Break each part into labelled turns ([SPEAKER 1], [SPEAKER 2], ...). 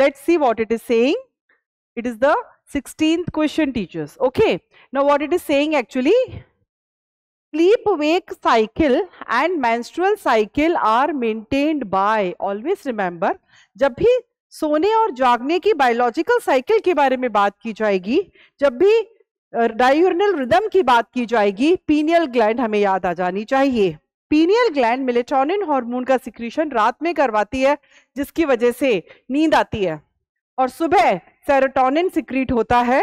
[SPEAKER 1] let's see what it is saying it is the 16th question teachers okay now what it is saying actually sleep wake cycle and menstrual cycle are maintained by always remember jab bhi सोने और जागने की biological cycle के बारे में बात की जाएगी जब भी डायूर्नल रिदम की बात की जाएगी पीनियल ग्लैंड हमें याद आ जानी चाहिए पीनियल ग्लैंड मिलेटोनिन हार्मोन का सिक्रीशन रात में करवाती है जिसकी वजह से नींद आती है और सुबह सेरोटोनिन सिक्रीट होता है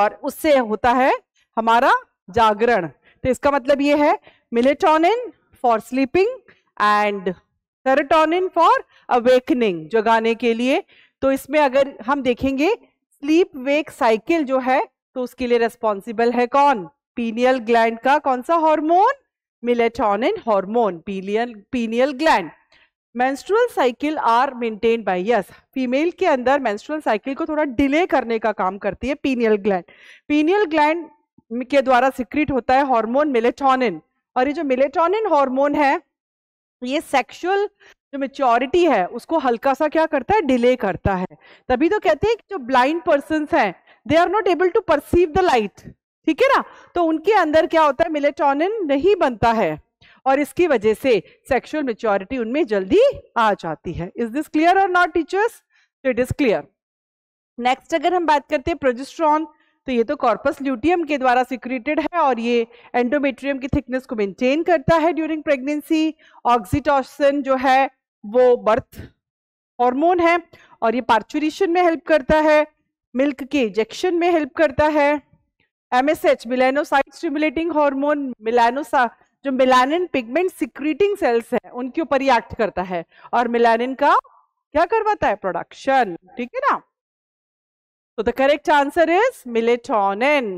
[SPEAKER 1] और उससे होता है हमारा जागरण तो इसका मतलब ये है melatonin for sleeping and serotonin for awakening जगाने के लिए तो इसमें अगर हम देखेंगे स्लीप वेक साइकिल जो है तो उसके लिए रेस्पॉन्सिबल है कौन पीनियल ग्लैंड का कौन सा hormone melatonin hormone pineal pineal gland menstrual cycle are maintain by yes female के अंदर मेंस्ट्रुअल साइकिल को थोड़ा डिले करने का काम करती है पीनियल ग्लैंड पीनियल ग्लैंड के द्वारा सिक्रिट होता है हार्मोन मिलेटोनिन और ये जो मिलेटोनिन हार्मोन है ये सेक्सुअल जो मेच्योरिटी है उसको हल्का सा क्या करता है डिले करता है तभी तो कहते हैं कि जो ब्लाइंड पर्सन हैं they are not able to perceive the light ठीक है ना तो उनके अंदर क्या होता है मिलेटोनिन नहीं बनता है और इसकी वजह से सेक्सुअल मेच्योरिटी उनमें जल्दी आ जाती है इज दिस क्लियर और नॉट टीचर्स तो इट इज क्लियर नेक्स्ट अगर हम बात करते हैं प्रोजेस्ट्रॉन तो ये तो कॉर्पस ल्यूटियम के द्वारा सिक्रेटेड है और ये एंडोमेट्रियम की थिकनेस को मेंटेन करता है ड्यूरिंग प्रेगनेंसी ऑक्सीटोसिन जो है वो बर्थ हार्मोन है और ये पार्चुरेशन में हेल्प करता है मिल्क के इजेक्शन में हेल्प करता है एमएसएच मिलेनोसाइट स्टिमुलेटिंग हार्मोन मिलानोसा जो मिलानिन पिगमेंट सिक्रीटिंग सेल्स है उनके ऊपर ही एक्ट करता है और मिलानिन का क्या करवाता है प्रोडक्शन ठीक है ना तो the correct answer is melatonin